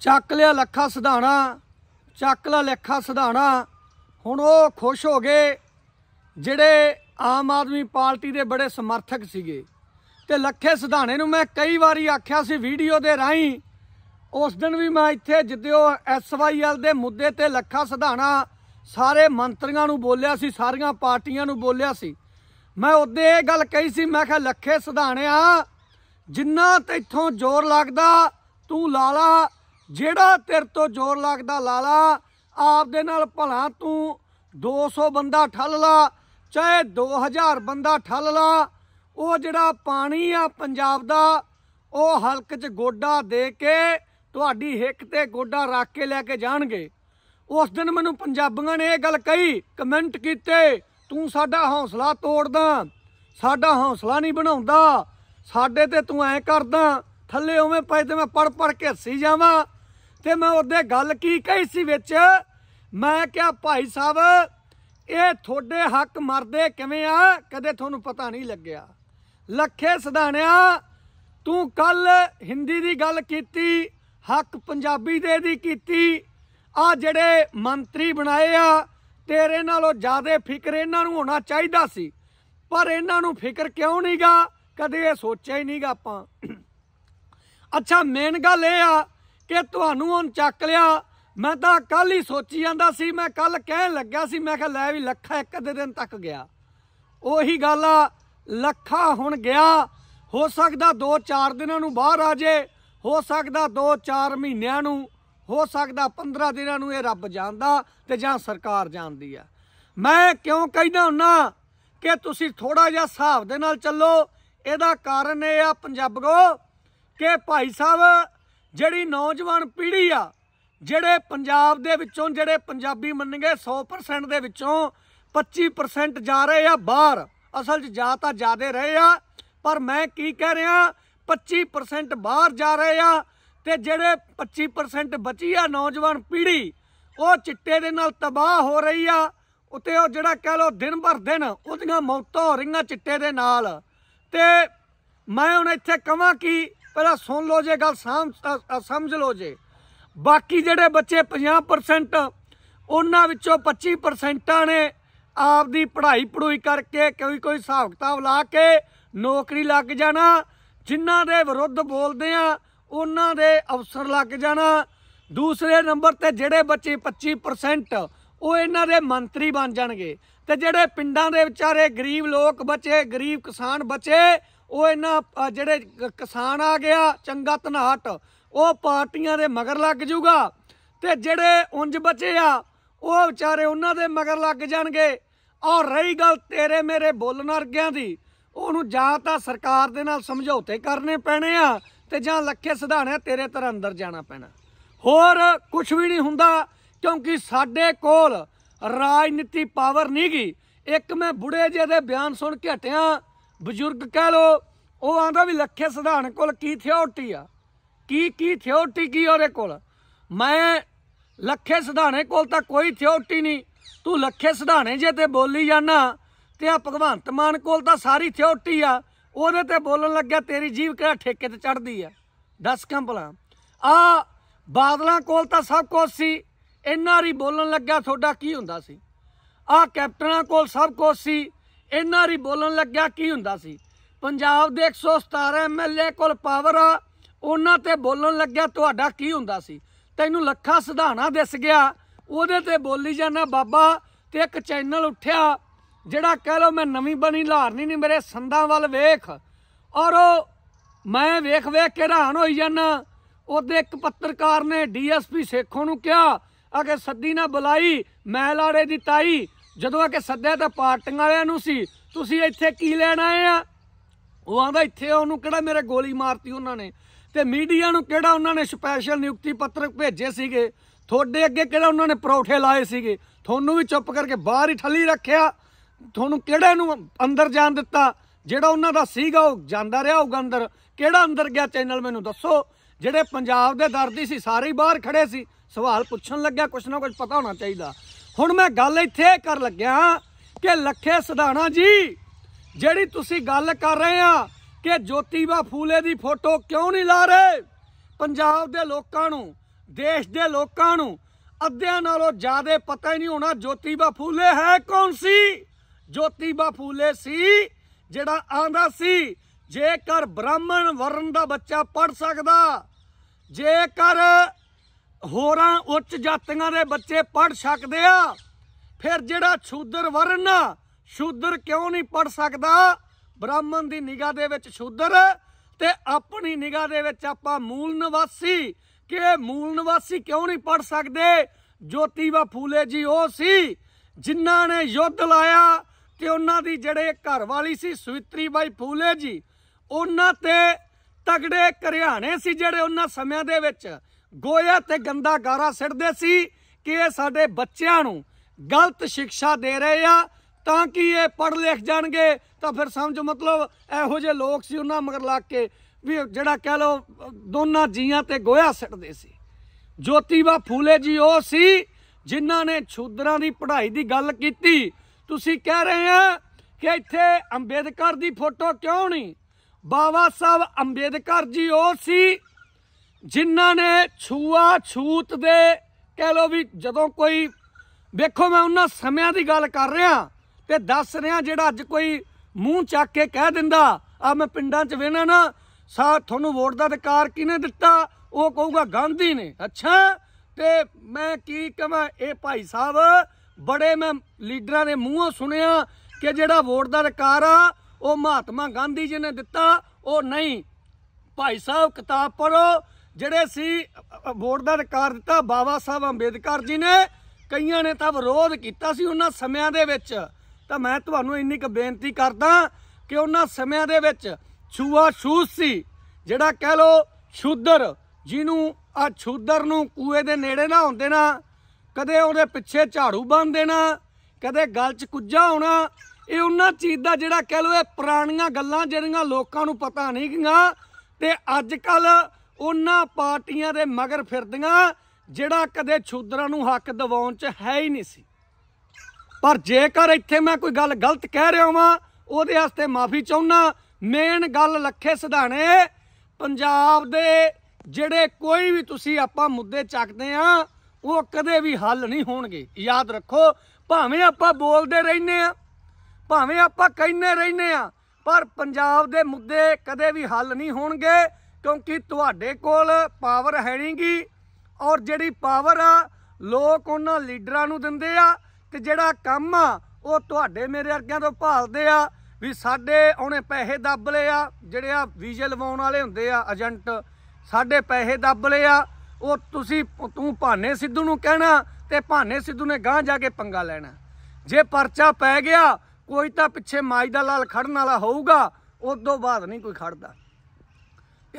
ਚੱਕ ਲਿਆ ਲੱਖਾ ਸਿਧਾਣਾ ਚੱਕ ਲਿਆ ਲੱਖਾ ਸਿਧਾਣਾ ਹੁਣ ਉਹ ਖੁਸ਼ ਹੋ ਗਏ ਜਿਹੜੇ ਆਮ ਆਦਮੀ ਪਾਰਟੀ ਦੇ ਬੜੇ ਸਮਰਥਕ ਸੀਗੇ ਤੇ ਲੱਖੇ ਸਿਧਾਣੇ ਨੂੰ ਮੈਂ ਕਈ ਵਾਰੀ ਆਖਿਆ ਸੀ ਵੀਡੀਓ ਦੇ ਰਾਹੀਂ ਉਸ ਦਿਨ ਵੀ ਮੈਂ ਇੱਥੇ ਜਿੱਦਿਓ ਐਸਵਾਈਐਲ ਦੇ ਮੁੱਦੇ ਤੇ ਲੱਖਾ ਸਿਧਾਣਾ ਸਾਰੇ ਮੰਤਰੀਆਂ ਨੂੰ ਬੋਲਿਆ ਸੀ ਸਾਰੀਆਂ ਪਾਰਟੀਆਂ ਨੂੰ ਬੋਲਿਆ ਸੀ ਮੈਂ ਉਦੋਂ ਇਹ ਗੱਲ ਕਹੀ ਸੀ ਮੈਂ ਕਿਹਾ ਲੱਖੇ ਸਿਧਾਣਿਆ ਜਿੰਨਾ ਤੇਥੋਂ ਜ਼ੋਰ ਲੱਗਦਾ ਤੂੰ ਲਾਲਾ ਜਿਹੜਾ ਤੇਰੇ ਤੋਂ ਜ਼ੋਰ ਲੱਗਦਾ ਲਾਲਾ ਆਪਦੇ ਨਾਲ ਭਲਾ ਤੂੰ 200 ਬੰਦਾ ਠੱਲ ਲਾ ਚਾਹੇ 2000 ਬੰਦਾ ਠੱਲ ਲਾ ਉਹ ਜਿਹੜਾ ਪਾਣੀ ਆ ਪੰਜਾਬ ਦਾ ਉਹ ਹਲਕ 'ਚ ਗੋਡਾ ਦੇ ਕੇ ਤੁਹਾਡੀ ਹਿੱਕ ਤੇ ਗੋਡਾ ਰੱਖ ਕੇ ਲੈ ਕੇ ਜਾਣਗੇ ਉਸ ਦਿਨ ਮੈਨੂੰ ਪੰਜਾਬੀਆਂ ਨੇ ਇਹ ਗੱਲ ਕਹੀ ਕਮੈਂਟ ਕੀਤੇ ਤੂੰ ਸਾਡਾ ਹੌਸਲਾ ਤੋੜਦਾ ਸਾਡਾ ਹੌਸਲਾ ਨਹੀਂ ਬਣਾਉਂਦਾ ਸਾਡੇ ਤੇ ਤੂੰ ਐ ਕਰਦਾ ਥੱਲੇ ਉਵੇਂ ਪਏ ਤੇ ਮੈਂ ਪੜ ਪੜ ਕੇ ਹੱਸੀ ਜਾਵਾਂ ਤੇ ਮੈਂ ਉਹਦੇ ਗੱਲ ਕੀ ਕਹੀ ਸੀ ਵਿੱਚ ਮੈਂ ਕਿਹਾ ਭਾਈ ਸਾਹਿਬ ਇਹ ਤੁਹਾਡੇ ਹੱਕ ਮਰਦੇ ਕਿਵੇਂ ਆ ਕਦੇ ਤੁਹਾਨੂੰ ਪਤਾ ਨਹੀਂ ਲੱਗਿਆ ਲੱਖੇ ਸਦਾਣਿਆ ਤੂੰ ਕੱਲ ਹਿੰਦੀ ਦੀ ਗੱਲ ਕੀਤੀ ਹੱਕ ਪੰਜਾਬੀ ਦੇ ਦੀ ਕੀਤੀ ਆ ਜਿਹੜੇ ਮੰਤਰੀ ਬਣਾਏ ਆ ਤੇਰੇ ਨਾਲੋਂ ਜ਼ਿਆਦਾ ਫਿਕਰ ਇਹਨਾਂ ਨੂੰ ਹੋਣਾ ਚਾਹੀਦਾ ਸੀ ਪਰ ਇਹਨਾਂ ਨੂੰ ਫਿਕਰ ਕਿਉਂ ਨਹੀਂਗਾ ਕਦੇ ਇਹ ਸੋਚਿਆ ਹੀ ਨਹੀਂਗਾ ਆਪਾਂ ਅੱਛਾ ਮੇਨ ਗੱਲ ਇਹ ਆ ਕਿ ਤੁਹਾਨੂੰ ਹੁਣ ਚੱਕ ਲਿਆ ਮੈਂ ਤਾਂ ਕੱਲ ਹੀ ਸੋਚੀ ਜਾਂਦਾ ਸੀ ਮੈਂ ਕੱਲ ਕਹਿਣ ਲੱਗਾ ਸੀ ਮੈਂ ਕਿਹਾ ਲੈ ਵੀ ਲੱਖਾ ਇੱਕ ਦੇ ਦਿਨ ਤੱਕ ਗਿਆ ਉਹੀ ਗੱਲ ਆ ਲੱਖਾ ਹੁਣ ਗਿਆ ਹੋ ਸਕਦਾ 2-4 ਦਿਨਾਂ ਨੂੰ ਬਾਹਰ ਆ ਜੇ ਹੋ ਸਕਦਾ 2-4 ਮਹੀਨਿਆਂ ਨੂੰ ਹੋ ਸਕਦਾ 15 ਦਿਨਾਂ ਨੂੰ ਇਹ ਰੱਬ ਜਾਣਦਾ ਤੇ ਜਾਂ ਸਰਕਾਰ ਜਾਣਦੀ ਆ ਮੈਂ ਕਿਉਂ ਕਹਿੰਦਾ ਹੁੰਨਾ ਕਿ ਤੁਸੀਂ ਥੋੜਾ ਜਿਹਾ ਹਿਸਾਬ ਦੇ ਨਾਲ ਚੱਲੋ ਇਹਦਾ ਕਾਰਨ ਇਹ ਆ ਪੰਜਾਬ ਕੋ ਕਿ ਭਾਈ ਸਾਹਿਬ ਜਿਹੜੀ ਨੌਜਵਾਨ ਪੀੜ੍ਹੀ ਆ ਜਿਹੜੇ ਪੰਜਾਬ ਦੇ ਵਿੱਚੋਂ ਜਿਹੜੇ ਪੰਜਾਬੀ ਮੰਨਗੇ 100% ਦੇ ਵਿੱਚੋਂ 25% ਜਾ ਰਹੇ ਆ ਬਾਹਰ ਅਸਲ 'ਚ ਜਾ ਤਾਂ ਜਾਦੇ ਰਹੇ ਆ ਪਰ ਮੈਂ ਕੀ ਕਹਿ ਰਿਹਾ 25% ਬਾਹਰ ਜਾ ਰਹੇ ਆ ਤੇ ਜਿਹੜੇ 25% ਬਚੀ ਆ ਨੌਜਵਾਨ ਪੀੜ੍ਹੀ ਉਹ ਚਿੱਟੇ ਦੇ ਨਾਲ ਤਬਾਹ ਹੋ ਰਹੀ ਆ ਉਤੇ ਉਹ ਜਿਹੜਾ ਕਹ ਲੋ ਦਿਨ ਭਰ ਦਿਨ ਉਹਦੀਆਂ ਮੌਤਾਂ ਹੋ ਰਹੀਆਂ ਚਿੱਟੇ ਦੇ ਨਾਲ ਤੇ ਮੈਂ ਹੁਣ ਇੱਥੇ ਕਹਾਂ ਕਿ ਪਹਿਲਾਂ ਸੁਣ ਲਓ ਜੇ ਗੱਲ ਸਮਝ ਲਓ ਜੇ ਬਾਕੀ ਜਿਹੜੇ ਬੱਚੇ 50% ਉਹਨਾਂ ਵਿੱਚੋਂ 25% ਨੇ ਆਪ ਦੀ ਪੜ੍ਹਾਈ ਪੜੂਈ ਕਰਕੇ ਕੋਈ ਕੋਈ ਹਿਸਾਬ ਕਿਤਾਬ ਲਾ ਕੇ ਨੌਕਰੀ ਲੱਗ ਜਾਣਾ ਜਿਨ੍ਹਾਂ ਦੇ ਵਿਰੁੱਧ ਬੋਲਦੇ ਆ ਉਹਨਾਂ ਦੇ ਅਫਸਰ ਲੱਗ ਜਾਣਾ ਦੂਸਰੇ ਨੰਬਰ ਤੇ ਜਿਹੜੇ ਬੱਚੇ 25% ਉਹ ਇਹਨਾਂ ਦੇ ਮੰਤਰੀ ਬਣ ਜਾਣਗੇ ਤੇ ਜਿਹੜੇ ਪਿੰਡਾਂ ਦੇ ਵਿਚਾਰੇ ਗਰੀਬ ਲੋਕ ਬਚੇ ਗਰੀਬ ਕਿਸਾਨ ਬਚੇ ਉਹ ਇਹਨਾਂ ਜਿਹੜੇ ਕਿਸਾਨ ਆ ਗਿਆ ਚੰਗਾ ਤਨਾਟ ਉਹ ਪਾਰਟੀਆਂ ਦੇ ਮਗਰ ਲੱਗ ਜਾਊਗਾ ਤੇ ਜਿਹੜੇ ਉੰਜ ਬਚੇ ਆ ਉਹ ਵਿਚਾਰੇ ਉਹਨਾਂ ਦੇ ਮਗਰ ਲੱਗ ਜਾਣਗੇ ਔਰ ਰਹੀ ਗੱਲ ਤੇਰੇ ਮੇਰੇ ਬੋਲਣ ਵਰਗਿਆਂ ਦੀ ਉਹਨੂੰ ਜਾਂ ਤਾਂ ਸਰਕਾਰ ਦੇ ਨਾਲ ਸਮਝੌਤੇ ਕਰਨੇ ਪੈਣੇ ਆ ਤੇ ਜਾਂ ਲੱਖੇ ਸਿਧਾਣਿਆ ਤੇਰੇ ਤਰ੍ਹਾਂ ਅੰਦਰ ਜਾਣਾ ਪੈਣਾ ਹੋਰ ਕੁਝ ਵੀ ਨਹੀਂ ਹੁੰਦਾ ਕਿਉਂਕਿ ਸਾਡੇ ਕੋਲ ਰਾਜਨੀਤੀ ਪਾਵਰ ਨਹੀਂ ਗਈ ਇੱਕ ਮੈਂ ਬੁੜੇ ਜੇ ਦੇ ਬਿਆਨ ਸੁਣ ਕੇ ਹਟਿਆ ਬਜ਼ੁਰਗ ਕਹਿ ਲੋ ਉਹ ਆਂਦਾ ਵੀ ਲੱਖੇ ਸਿਧਾਨ ਕੋਲ ਕੀ ਥਿਓਰਟੀ ਆ ਕੀ ਕੀ ਥਿਓਰਟੀ ਕੀ ਉਹਦੇ ਕੋਲ ਮੈਂ ਲੱਖੇ ਸਿਧਾਣੇ ਕੋਲ ਤਾਂ ਕੋਈ ਥਿਓਰਟੀ ਨਹੀਂ ਤੂੰ ਲੱਖੇ ਸਿਧਾਣੇ ਜੇ ਤੇ ਬੋਲੀ ਜਾਣਾ ਤੇ ਆ ਭਗਵੰਤ ਮਾਨ ਕੋਲ ਤਾਂ ਸਾਰੀ ਥਿਓਰਟੀ ਆ ਉਹਦੇ ਤੇ ਬੋਲਣ ਲੱਗਿਆ ਤੇਰੀ ਜੀਵ ਕਿਹੜਾ ਠੇਕੇ ਤੇ ਚੜਦੀ ਆ ਦੱਸ ਕੰਪਲਾ ਆ ਬਾਦਲਾਂ ਕੋਲ ਤਾਂ ਸਭ ਕੁਝ ਸੀ ਐਨਆਰਆਈ ਬੋਲਣ ਲੱਗਾ ਤੁਹਾਡਾ ਕੀ ਹੁੰਦਾ ਸੀ ਆ ਕੈਪਟਨਾਂ ਕੋਲ ਸਭ ਕੁਝ ਸੀ ਐਨਆਰਆਈ ਬੋਲਣ ਲੱਗਾ ਕੀ ਹੁੰਦਾ ਸੀ ਪੰਜਾਬ ਦੇ 117 ਐਮਐਲਏ ਕੋਲ ਪਾਵਰ ਆ ਉਹਨਾਂ ਤੇ ਬੋਲਣ ਲੱਗਿਆ ਤੁਹਾਡਾ ਕੀ ਹੁੰਦਾ ਸੀ ਤੈਨੂੰ ਲੱਖਾਂ ਸਿਧਾਣਾ ਦਿਸ ਗਿਆ ਉਹਦੇ ਤੇ ਬੋਲੀ ਜਾਂਦਾ ਬਾਬਾ ਤੇ ਇੱਕ ਚੈਨਲ ਉੱਠਿਆ ਜਿਹੜਾ ਕਹਿ ਲੋ ਮੈਂ ਨਵੀਂ ਬਣੀ ਲਾਰਨੀ ਨਹੀਂ ਮੇਰੇ ਸੰਦਾਂ ਵੱਲ ਵੇਖ ਔਰ ਮੈਂ ਵੇਖ ਵੇਖ ਕੇ ਹੈਰਾਨ ਹੋਈ ਜਾਂਦਾ ਉਹਦੇ ਇੱਕ ਪੱਤਰਕਾਰ ਨੇ ਡੀਐਸਪੀ ਸੇਖੋਂ ਨੂੰ ਕਿਹਾ ਅਗੇ ਸੱਦੀ ਨਾ ਬੁਲਾਈ ਮੈਂ ਲਾੜੇ ਦੀ ਤਾਈ ਜਦੋਂ ਅਗੇ ਸੱਦਿਆ ਤਾਂ ਪਾਰਟੀਆਂ ਵਾਲਿਆਂ ਨੂੰ ਸੀ ਤੁਸੀਂ ਇੱਥੇ ਕੀ ਲੈਣ ਆਏ ਆ ਉਹ ਆਂਦਾ ਇੱਥੇ ਉਹਨੂੰ ਕਿਹੜਾ ਮੇਰੇ ਗੋਲੀ ਮਾਰਤੀ ਉਹਨਾਂ ਨੇ ਤੇ ਮੀਡੀਆ ਨੂੰ ਕਿਹੜਾ ਉਹਨਾਂ ਨੇ ਸਪੈਸ਼ਲ ਨਿਯੁਕਤੀ ਪੱਤਰ ਭੇਜੇ ਸੀਗੇ ਤੁਹਾਡੇ ਅੱਗੇ ਕਿਹੜਾ ਉਹਨਾਂ ਨੇ ਪਰੌਠੇ ਲਾਏ ਸੀਗੇ ਤੁਹਾਨੂੰ ਵੀ ਚੁੱਪ ਕਰਕੇ ਬਾਹਰ ਹੀ ਠੱਲੀ ਰੱਖਿਆ ਤੁਹਾਨੂੰ ਕਿਹੜੇ ਨੂੰ ਅੰਦਰ ਜਾਣ ਦਿੱਤਾ ਜਿਹੜਾ ਉਹਨਾਂ ਦਾ ਸੀਗਾ ਉਹ ਜਾਂਦਾ ਰਿਹਾ ਉਹ ਅੰਦਰ ਕਿਹੜਾ ਅੰਦਰ ਗਿਆ ਚੈਨਲ ਮੈਨੂੰ ਦੱਸੋ ਜਿਹੜੇ ਪੰਜਾਬ ਦੇ ਦਰਦੀ ਸੀ ਸਾਰੇ ਬਾਹਰ ਖੜੇ ਸੀ ਸਵਾਲ ਪੁੱਛਣ ਲੱਗਿਆ ਕੁਛ ਨਾ ਕੁਛ ਪਤਾ ਹੋਣਾ ਚਾਹੀਦਾ ਹੁਣ ਮੈਂ ਗੱਲ ਇੱਥੇ ਕਰ ਲੱਗਿਆ ਕਿ ਲੱਖੇ ਸਧਾਣਾ ਜੀ ਜਿਹੜੀ ਤੁਸੀਂ ਗੱਲ ਕਰ ਰਹੇ ਆ ਕਿ ਜੋਤੀਬਾ ਫੂਲੇ ਦੀ ਫੋਟੋ ਕਿਉਂ ਨਹੀਂ ਲਾ ਰਹੇ ਪੰਜਾਬ ਦੇ ਲੋਕਾਂ ਨੂੰ ਦੇਸ਼ ਦੇ ਲੋਕਾਂ ਨੂੰ ਅੱਧਿਆਂ ਨਾਲੋਂ ਜ਼ਿਆਦਾ ਪਤਾ ਹੀ ਨਹੀਂ ਹੋਣਾ ਜੋਤੀਬਾ ਫੂਲੇ ਹੈ ਕੌਣ ਸੀ ਜੋਤੀਬਾ ਫੂਲੇ ਸੀ ਜਿਹੜਾ ਆਂਦਾ ਸੀ ਜੇਕਰ ਬ੍ਰਾਹਮਣ ਵਰਨ ਦਾ ਬੱਚਾ ਪੜ ਸਕਦਾ ਜੇਕਰ ਹੋਰਾਂ ਉੱਚ ਜਾਤੀਆਂ ਦੇ ਬੱਚੇ ਪੜ ਸਕਦੇ ਆ ਫਿਰ ਜਿਹੜਾ ਛੂਦਰ ਵਰਨ ਛੂਦਰ ਕਿਉਂ ਨਹੀਂ ਪੜ ਸਕਦਾ ਬ੍ਰਾਹਮਣ ਦੀ ਨਿਗਾਹ ਦੇ ਵਿੱਚ ਛੂਦਰ ਤੇ ਆਪਣੀ ਨਿਗਾਹ ਦੇ ਵਿੱਚ ਆਪਾਂ ਮੂਲ ਨਿਵਾਸੀ ਕਿ ਮੂਲ ਨਿਵਾਸੀ ਕਿਉਂ ਨਹੀਂ ਪੜ ਸਕਦੇ ਜੋਤੀਬਾ ਫੂਲੇ ਜੀ ਉਹ ਸੀ ਜਿਨ੍ਹਾਂ ਨੇ ਯੁੱਧ ਲਾਇਆ ਤੇ ਉਹਨਾਂ ਦੀ ਜਿਹੜੇ ਘਰ ਵਾਲੀ ਸੀ ਸੁਇਤਰੀ ਬਾਈ ਫੂਲੇ ਜੀ ਉਹਨਾਂ ਤੇ ਤਗੜੇ ਕਰਿਆਣੇ ਸੀ ਜਿਹੜੇ ਉਹਨਾਂ ਸਮਿਆਂ ਦੇ ਵਿੱਚ ਗੋਇਆ ਤੇ ਗੰਦਾ ਗਾਰਾ ਸਿੜਦੇ ਸੀ ਕਿ ਇਹ ਸਾਡੇ ਬੱਚਿਆਂ ਨੂੰ ਗਲਤ ਸਿੱਖਿਆ ਦੇ ਰਹੇ ਆ ਤਾਂ ਕਿ ਇਹ ਪੜ੍ਹ ਲਿਖ ਜਾਣਗੇ ਤਾਂ ਫਿਰ ਸਮਝ ਮਤਲਬ ਇਹੋ ਜਿਹੇ ਲੋਕ ਸੀ ਉਹਨਾਂ ਮਗਰ ਲੱਗ ਕੇ ਵੀ ਜਿਹੜਾ ਕਹਿ ਲੋ ਦੋਨਾਂ ਜੀਆਂ ਤੇ ਗੋਇਆ ਸਿੜਦੇ ਸੀ ਜੋਤੀਬਾ ਫੂਲੇ ਜੀ ਉਹ ਸੀ ਜਿਨ੍ਹਾਂ ਨੇ ਛੂਦਰਾਂ ਦੀ ਪੜ੍ਹਾਈ ਦੀ ਗੱਲ ਕੀਤੀ ਤੁਸੀਂ ਕਹਿ ਰਹੇ ਆ ਕਿ ਇੱਥੇ ਅੰਬੇਦਕਰ ਦੀ ਫੋਟੋ ਕਿਉਂ ਨਹੀਂ ਬਾਵਾ ਸਾਹਿਬ ਅੰਬੇਦਕਰ ਜੀ ਉਹ ਸੀ ਜਿਨ੍ਹਾਂ ਨੇ ਛੂਆ ਛੂਤ ਦੇ ਕਹਿ ਲੋ ਵੀ ਜਦੋਂ ਕੋਈ ਵੇਖੋ ਮੈਂ ਉਹਨਾਂ ਸਮਿਆਂ ਦੀ ਗੱਲ ਕਰ ਰਿਹਾ ਤੇ ਦੱਸ ਰਿਹਾ ਜਿਹੜਾ ਅੱਜ ਕੋਈ ਮੂੰਹ ਚੱਕ ਕੇ ਕਹਿ ਦਿੰਦਾ ਆ ਮੈਂ ਪਿੰਡਾਂ 'ਚ ਵੇਣਾ ਨਾ ਸਾ ਤੁਹਾਨੂੰ ਵੋਟ ਦਾ ਅਧਿਕਾਰ ਕਿਹਨੇ ਦਿੱਤਾ ਉਹ ਕਹੂਗਾ ਗਾਂਧੀ ਨੇ ਅੱਛਾ ਤੇ ਮੈਂ ਕੀ ਕਹਾਂ ਇਹ ਭਾਈ ਸਾਹਿਬ ਬੜੇ ਮੈਂ ਲੀਡਰਾਂ ਦੇ ਮੂੰਹੋਂ ਸੁਣਿਆ ਕਿ ਜਿਹੜਾ ਵੋਟ ਦਾ ਅਧਿਕਾਰ ਆ ਉਹ ਮਹਾਤਮਾ ਗਾਂਧੀ ਜੀ ਨੇ ਦਿੱਤਾ ਉਹ ਨਹੀਂ ਭਾਈ ਸਾਹਿਬ ਕਿਤਾਬ ਪੜੋ ਜਿਹੜੇ ਸੀ ਵੋਟ ਦਾ ਅਧਿਕਾਰ ਦਿੱਤਾ ਬਾਬਾ ਸਾਹਿਬ ਅੰਬੇਦਕਰ ਜੀ ਨੇ ਕਈਆਂ ਨੇ ਤਾਂ ਵਿਰੋਧ ਕੀਤਾ ਸੀ ਉਹਨਾਂ ਸਮਿਆਂ ਦੇ ਵਿੱਚ ਤਾਂ ਮੈਂ ਤੁਹਾਨੂੰ ਇੰਨੀ ਕੁ ਬੇਨਤੀ ਕਰਦਾ ਕਿ ਉਹਨਾਂ ਸਮਿਆਂ ਦੇ ਵਿੱਚ ਛੂਆ ਛੂਸ ਸੀ ਜਿਹੜਾ ਕਹਿ ਲੋ ਸ਼ੂਦਰ ਜਿਹਨੂੰ ਆ ਛੂਦਰ ਨੂੰ ਕੂਏ ਦੇ ਨੇੜੇ ਨਾ ਹੁੰਦੇ ਨਾ ਕਦੇ ਉਹਦੇ ਪਿੱਛੇ ਝਾੜੂ ਬੰਨ ਦੇਣਾ ਕਦੇ ਗੱਲ 'ਚ ਕੁੱਜਾ ਹੋਣਾ ਇਹ ਉਹਨਾਂ ਚੀਜ਼ ਦਾ ਜਿਹੜਾ ਕਹਿ ਲੋ ਇਹ ਪੁਰਾਣੀਆਂ ਗੱਲਾਂ ਜਿਹੜੀਆਂ ਲੋਕਾਂ ਨੂੰ ਪਤਾ ਨਹੀਂ ਗੀਆਂ ਤੇ ਅੱਜ ਕੱਲ ਉਹਨਾਂ ਪਾਰਟੀਆਂ ਦੇ ਮਗਰ ਫਿਰਦੀਆਂ ਜਿਹੜਾ ਕਦੇ ਛੂਦਰਾਂ ਨੂੰ ਹੱਕ ਦਿਵਾਉਣ 'ਚ ਹੈ ਹੀ ਨਹੀਂ ਸੀ ਪਰ ਜੇਕਰ ਇੱਥੇ ਮੈਂ ਕੋਈ ਗੱਲ ਗਲਤ ਕਹਿ ਰਿਹਾ ਹਾਂ ਉਹਦੇ ਵਾਸਤੇ ਮਾਫੀ ਚਾਹੁੰਨਾ ਮੇਨ ਗੱਲ ਲੱਖੇ ਸਿਧਾਣੇ ਪੰਜਾਬ ਦੇ ਜਿਹੜੇ ਕੋਈ ਵੀ ਤੁਸੀਂ ਆਪਾਂ ਮੁੱਦੇ ਚੱਕਦੇ ਆਂ ਉਹ ਕਦੇ ਵੀ ਹੱਲ ਨਹੀਂ ਹੋਣਗੇ ਯਾਦ ਰੱਖੋ ਭਾਵੇਂ ਆਪਾਂ ਬੋਲਦੇ ਰਹਿੰਨੇ ਆ ਭਾਵੇਂ ਆਪਾਂ ਕਹਿੰਨੇ ਰਹਿੰਨੇ ਆ ਪਰ ਪੰਜਾਬ ਦੇ ਮੁੱਦੇ ਕਦੇ ਵੀ ਹੱਲ ਨਹੀਂ ਹੋਣਗੇ ਕਿਉਂਕਿ ਤੁਹਾਡੇ ਕੋਲ ਪਾਵਰ ਹੈ ਨਹੀਂਗੀ ਔਰ ਜਿਹੜੀ ਪਾਵਰ ਆ ਲੋਕ ਉਹਨਾਂ ਲੀਡਰਾਂ ਨੂੰ ਦਿੰਦੇ ਆ ਤੇ ਜਿਹੜਾ ਕੰਮ ਆ ਉਹ ਤੁਹਾਡੇ ਮੇਰੇ ਵਰਗਿਆਂ ਤੋਂ ਭਾਲਦੇ ਆ ਵੀ ਸਾਡੇ ਉਹਨੇ ਪੈਸੇ ਦੱਬ ਲਏ ਆ ਜਿਹੜੇ ਆ ਵੀਜ਼ੇ ਲਵਾਉਣ ਵਾਲੇ ਹੁੰਦੇ ਆ ਏਜੰਟ ਸਾਡੇ ਪੈਸੇ ਦੱਬ ਲਏ ਆ ਉਹ ਤੁਸੀਂ ਤੂੰ ਭਾਨੇ ਸਿੱਧੂ ਨੂੰ ਕਹਿਣਾ ਤੇ ਭਾਨੇ ਸਿੱਧੂ ਨੇ ਗਾਂ ਜਾ ਕੇ ਪੰਗਾ ਲੈਣਾ ਜੇ ਪਰਚਾ ਪੈ ਗਿਆ ਕੋਈ ਤਾਂ ਪਿੱਛੇ ਮਾਈ ਦਾ ਲਾਲ ਖੜਨ ਵਾਲਾ ਹੋਊਗਾ ਉਦੋਂ ਬਾਅਦ ਨਹੀਂ ਕੋਈ ਖੜਦਾ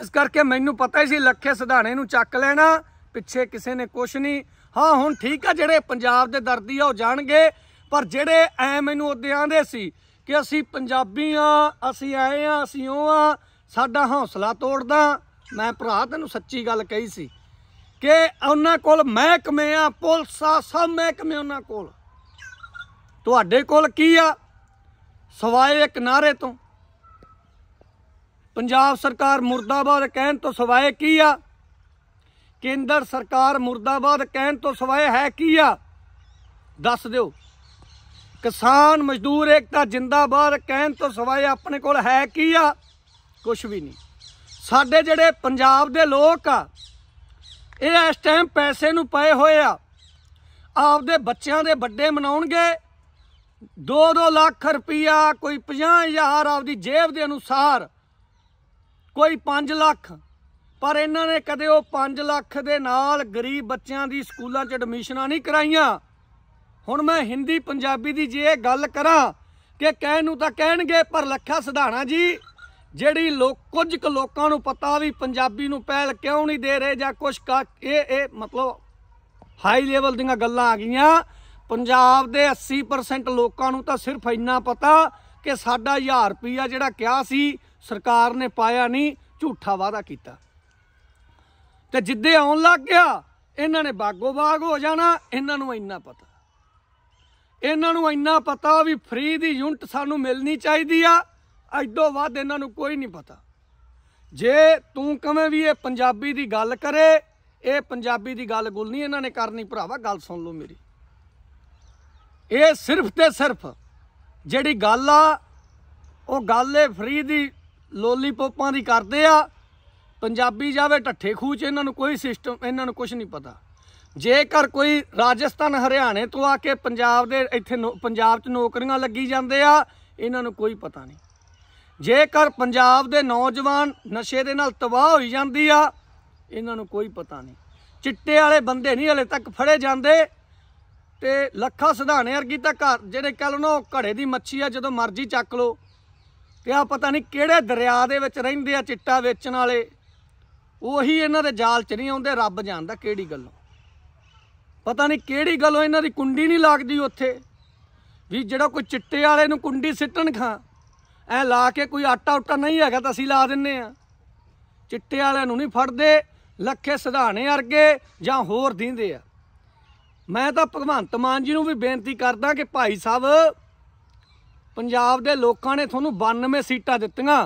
ਇਸ ਕਰਕੇ ਮੈਨੂੰ ਪਤਾ ਸੀ ਲੱਖੇ ਸਿਧਾਣੇ ਨੂੰ ਚੱਕ ਲੈਣਾ ਪਿੱਛੇ ਕਿਸੇ ਨੇ ਕੁਛ ਨਹੀਂ ਹਾਂ ਹੁਣ ਠੀਕ ਆ ਜਿਹੜੇ ਪੰਜਾਬ ਦੇ ਦਰਦੀ ਆ ਉਹ ਜਾਣਗੇ ਪਰ ਜਿਹੜੇ ਐ ਮੈਨੂੰ ਉਹਦੇ ਆਂਦੇ ਸੀ ਕਿ ਅਸੀਂ ਪੰਜਾਬੀ ਆ ਅਸੀਂ ਆਏ ਆ ਅਸੀਂ ਉਹ ਆ ਸਾਡਾ ਹੌਸਲਾ ਤੋੜਦਾ ਮੈਂ ਭਰਾ ਤੈਨੂੰ ਸੱਚੀ ਗੱਲ ਕਹੀ ਸੀ ਕਿ ਉਹਨਾਂ ਕੋਲ ਮਹਿਕਮੇ ਆ ਪੁਲਿਸ ਆ ਸਭ ਮਹਿਕਮੇ ਉਹਨਾਂ ਕੋਲ ਤੁਹਾਡੇ ਕੋਲ ਕੀ ਆ ਸਵਾਏ ਇੱਕ ਨਾਰੇ ਤੋਂ ਪੰਜਾਬ ਸਰਕਾਰ ਮੁਰਦਾਬਾਦ ਕਹਿਣ ਤੋਂ ਸਵਾਏ ਕੀ ਆ ਕੇਂਦਰ ਸਰਕਾਰ ਮੁਰਦਾਬਾਦ ਕਹਿਣ ਤੋਂ ਸਵਾਏ ਹੈ ਕੀ ਆ ਦੱਸ ਦਿਓ ਕਿਸਾਨ ਮਜ਼ਦੂਰ ਏਕਤਾ ਜਿੰਦਾਬਾਦ ਕਹਿਣ ਤੋਂ ਸਵਾਏ ਆਪਣੇ ਕੋਲ ਹੈ ਕੀ ਆ ਕੁਝ ਵੀ ਨਹੀਂ ਸਾਡੇ ਜਿਹੜੇ ਪੰਜਾਬ ਦੇ ਲੋਕ ਆ ਇਹ ਇਸ ਟਾਈਮ ਪੈਸੇ ਨੂੰ ਪਏ ਹੋਏ ਆ ਆਪਦੇ ਬੱਚਿਆਂ ਦੇ ਵੱਡੇ ਮਨਾਉਣਗੇ 2-2 ਲੱਖ ਰੁਪਇਆ ਕੋਈ 50000 ਆਪਦੀ ਜੇਬ ਦੇ ਅਨੁਸਾਰ ਕੋਈ 5 ਲੱਖ ਪਰ ਇਹਨਾਂ ਨੇ ਕਦੇ ਉਹ 5 ਲੱਖ ਦੇ ਨਾਲ ਗਰੀਬ ਬੱਚਿਆਂ ਦੀ ਸਕੂਲਾਂ 'ਚ ਐਡਮਿਸ਼ਨਾਂ ਨਹੀਂ ਕਰਾਈਆਂ ਹੁਣ ਮੈਂ ਹਿੰਦੀ ਪੰਜਾਬੀ ਦੀ ਜੇ ਇਹ ਗੱਲ ਕਰਾਂ ਕਿ ਕਹਿਣ ਨੂੰ ਤਾਂ ਕਹਿਣਗੇ ਪਰ ਲੱਖਾ ਸਿਧਾਣਾ ਜੀ ਜਿਹੜੀ ਲੋਕ ਕੁਝ ਕੁ ਲੋਕਾਂ ਨੂੰ ਪਤਾ ਵੀ ਪੰਜਾਬੀ ਨੂੰ ਪਹਿਲ ਕਿਉਂ ਨਹੀਂ ਦੇ ਰਹੇ ਜਾਂ ਕੁਝ ਇਹ ਇਹ ਮਤਲਬ ਹਾਈ ਲੈਵਲ ਦੀਆਂ ਗੱਲਾਂ ਆ ਗਈਆਂ ਪੰਜਾਬ ਦੇ 80% ਲੋਕਾਂ ਨੂੰ ਤਾਂ ਸਿਰਫ ਇੰਨਾ ਪਤਾ ਕਿ ਸਾਡਾ 1000 ਰੁਪਿਆ ਜਿਹੜਾ ਕਿਹਾ ਸੀ ਸਰਕਾਰ ਨੇ ਪਾਇਆ ਨਹੀਂ ਝੂਠਾ ਵਾਅਦਾ ਕੀਤਾ ਤੇ ਜਿੱਦੇ ਆਉਣ ਲੱਗ ਗਿਆ ਇਹਨਾਂ ਨੇ ਬਾਗੋ ਬਾਗ ਹੋ ਜਾਣਾ ਇਹਨਾਂ ਨੂੰ ਇੰਨਾ ਪਤਾ ਇਹਨਾਂ ਨੂੰ ਇੰਨਾ ਪਤਾ ਵੀ ਫ੍ਰੀ ਦੀ ਯੂਨਿਟ ਸਾਨੂੰ ਮਿਲਣੀ ਚਾਹੀਦੀ ਆ ਐਡੋ ਵੱਧ ਇਹਨਾਂ ਨੂੰ ਕੋਈ ਨਹੀਂ ਪਤਾ ਜੇ ਤੂੰ ਕਵੇਂ ਵੀ ਇਹ ਪੰਜਾਬੀ ਦੀ ਗੱਲ ਕਰੇ ਇਹ ਪੰਜਾਬੀ ਦੀ ਗੱਲ ਗੁੱਲ ਨਹੀਂ ਇਹਨਾਂ ਨੇ ਕਰਨੀ ਭਰਾਵਾ ਗੱਲ ਸੁਣ ਲਓ ਮੇਰੀ ਇਹ ਸਿਰਫ ਤੇ ਸਿਰਫ ਜਿਹੜੀ ਗੱਲ ਆ ਉਹ ਗੱਲ ਇਹ ਫਰੀ ਦੀ ਲੋਲੀਪੋਪਾਂ ਦੀ ਕਰਦੇ ਆ ਪੰਜਾਬੀ ਜਾਵੇ ਠੱਠੇ ਖੂਚ ਇਹਨਾਂ ਨੂੰ ਕੋਈ ਸਿਸਟਮ ਇਹਨਾਂ ਨੂੰ ਕੁਝ ਨਹੀਂ ਪਤਾ ਜੇਕਰ ਕੋਈ ਰਾਜਸਥਾਨ ਹਰਿਆਣੇ ਤੋਂ ਆ ਕੇ ਪੰਜਾਬ ਦੇ ਇੱਥੇ ਪੰਜਾਬ 'ਚ ਨੌਕਰੀਆਂ ਲੱਗੀ ਜਾਂਦੇ ਆ ਇਹਨਾਂ ਨੂੰ ਕੋਈ ਪਤਾ ਨਹੀਂ ਜੇਕਰ ਪੰਜਾਬ ਦੇ ਨੌਜਵਾਨ ਨਸ਼ੇ ਦੇ ਨਾਲ ਤਬਾਹ ਹੋਈ ਜਾਂਦੀ ਆ ਇਹਨਾਂ ਨੂੰ ਕੋਈ ਪਤਾ ਨਹੀਂ ਚਿੱਟੇ ਵਾਲੇ ਬੰਦੇ ਨਹੀਂ ਹਲੇ ਤੱਕ ਫੜੇ ਜਾਂਦੇ ਤੇ ਲੱਖਾਂ ਸਿਧਾਣੇ ਵਰਗੀ ਤਾਂ ਘਰ ਜਿਹੜੇ ਕਹ ਨੂੰ ਘੜੇ ਦੀ ਮੱਛੀ ਆ ਜਦੋਂ ਮਰਜ਼ੀ ਚੱਕ ਲੋ ਤੇ ਆ ਪਤਾ ਨਹੀਂ ਕਿਹੜੇ ਦਰਿਆ ਦੇ ਵਿੱਚ ਰਹਿੰਦੇ ਆ ਚਿੱਟਾ ਵੇਚਣ ਵਾਲੇ ਉਹੀ ਇਹਨਾਂ ਦੇ ਜਾਲ 'ਚ ਨਹੀਂ ਆਉਂਦੇ ਰੱਬ ਜਾਣਦਾ ਕਿਹੜੀ ਗੱਲੋਂ ਪਤਾ ਨਹੀਂ ਕਿਹੜੀ ਗੱਲੋਂ ਇਹਨਾਂ ਦੀ ਕੁੰਡੀ ਨਹੀਂ ਲੱਗਦੀ ਉੱਥੇ ਵੀ ਜਿਹੜਾ ਕੋਈ ਚਿੱਟੇ ਵਾਲੇ ਨੂੰ ਕੁੰਡੀ ਸਿੱਟਣ ਖਾਂ ਐ ਲਾ ਕੇ ਕੋਈ ਆਟਾ ਉਟਾ ਨਹੀਂ ਹੈਗਾ ਤਾਂ ਅਸੀਂ ਲਾ ਦਿੰਨੇ ਆ ਚਿੱਟੇ ਵਾਲਿਆਂ ਨੂੰ ਨਹੀਂ ਫੜਦੇ ਲੱਖੇ ਸਿਧਾਣੇ ਅਰਗੇ ਜਾਂ ਹੋਰ ਦਿੰਦੇ ਆ ਮੈਂ ਤਾਂ ਭਗਵੰਤ ਮਾਨ ਜੀ ਨੂੰ ਵੀ ਬੇਨਤੀ ਕਰਦਾ ਕਿ ਭਾਈ ਸਾਹਿਬ ਪੰਜਾਬ ਦੇ ਲੋਕਾਂ ਨੇ ਤੁਹਾਨੂੰ 92 ਸੀਟਾਂ ਦਿੱਤੀਆਂ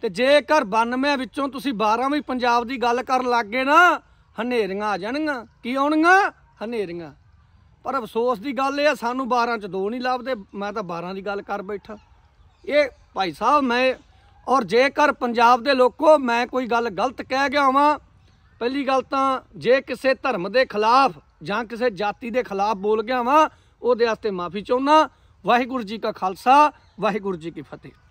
ਤੇ ਜੇਕਰ 92 ਵਿੱਚੋਂ ਤੁਸੀਂ 12 ਵੀ ਪੰਜਾਬ ਦੀ ਗੱਲ ਕਰਨ ਲੱਗੇ ਨਾ ਹਨੇਰੀਆਂ ਆ ਜਾਣਗੀਆਂ ਕੀ ਆਉਣਗੀਆਂ ਹਨੇਰੀਆਂ ਪਰ ਅਫਸੋਸ ਦੀ ਗੱਲ ਇਹ ਆ ਸਾਨੂੰ 12 ਚ ਦੋ ਨਹੀਂ ਲੱਭਦੇ ਮੈਂ ਤਾਂ 12 ਦੀ ਗੱਲ ਕਰ ਬੈਠਾ ਇਹ ਭਾਈ ਸਾਹਿਬ ਮੈਂ ਔਰ ਜੇਕਰ ਪੰਜਾਬ ਦੇ ਲੋਕੋ ਮੈਂ ਕੋਈ ਗੱਲ ਗਲਤ ਕਹਿ ਗਿਆ ਹਾਂ ਪਹਿਲੀ ਗੱਲ ਤਾਂ ਜੇ ਕਿਸੇ ਧਰਮ ਦੇ ਖਿਲਾਫ ਜਾਂ ਕਿਸੇ ਜਾਤੀ ਦੇ ਖਿਲਾਫ ਬੋਲ ਗਿਆ ਹਾਂ ਉਹਦੇ ਵਾਸਤੇ ਮਾਫੀ ਚਾਹੁੰਦਾ ਵਾਹਿਗੁਰੂ ਜੀ ਕਾ ਖਾਲਸਾ ਵਾਹਿਗੁਰੂ ਜੀ ਕੀ ਫਤਿਹ